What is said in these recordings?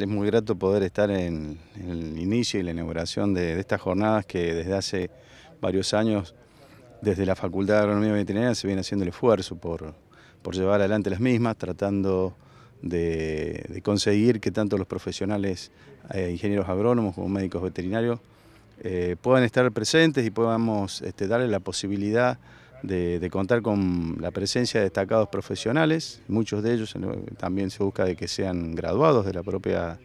Es muy grato poder estar en, el inicio y la inauguración de, estas jornadas que desde hace varios años, desde la Facultad de Agronomía Veterinaria, se viene haciendo el esfuerzo por, llevar adelante las mismas, tratando de, conseguir que tanto los profesionales, eh, ingenieros agrónomos como médicos veterinarios, eh, puedan estar presentes y podamos este, darle la posibilidad de, contar con la presencia de destacados profesionales, muchos de ellos también se busca de que sean graduados de la propia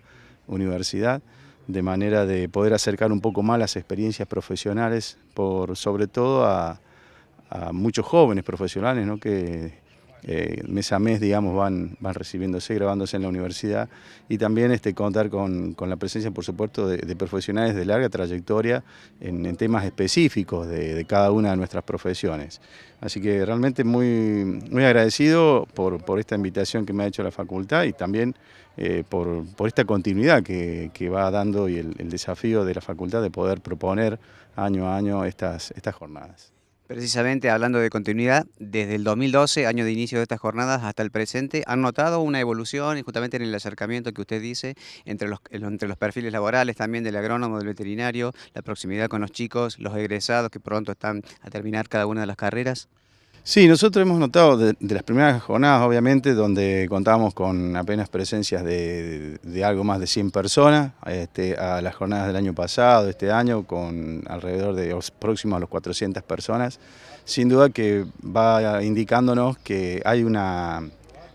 universidad, de manera de poder acercar un poco más las experiencias profesionales, por, sobre todo a, muchos jóvenes profesionales ¿no? que eh, mes a mes, digamos, van, van recibiéndose, grabándose en la universidad y también este, contar con, la presencia, por supuesto, de, profesionales de larga trayectoria en, temas específicos de, cada una de nuestras profesiones. Así que realmente muy, agradecido por, esta invitación que me ha hecho la facultad y también eh, por, esta continuidad que, va dando y el, desafío de la facultad de poder proponer año a año estas jornadas. Precisamente hablando de continuidad, desde el 2012, año de inicio de estas jornadas, hasta el presente, ¿han notado una evolución justamente en el acercamiento que usted dice entre los, entre los perfiles laborales también del agrónomo, del veterinario, la proximidad con los chicos, los egresados que pronto están a terminar cada una de las carreras? Sí, nosotros hemos notado de, las primeras jornadas, obviamente, donde contábamos con apenas presencias de, algo más de 100 personas, este, a las jornadas del año pasado, este año, con alrededor de los próximos a los 400 personas, sin duda que va indicándonos que hay una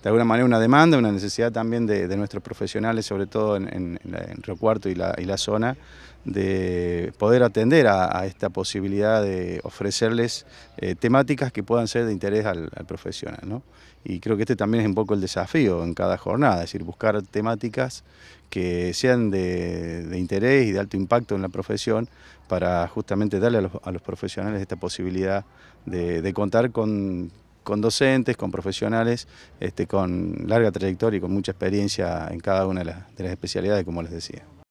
de alguna manera una demanda, una necesidad también de, nuestros profesionales, sobre todo en, en, Cuarto y la, y la, zona, de poder atender a, esta posibilidad de ofrecerles eh, temáticas que puedan ser de interés al, profesional. Y creo que este también es un poco el desafío en cada jornada, es decir, buscar temáticas que sean de, interés y de alto impacto en la profesión para justamente darle a los, profesionales esta posibilidad de contar con con docentes, con profesionales, este, con larga trayectoria y con mucha experiencia en cada una de las, de las especialidades, como les decía.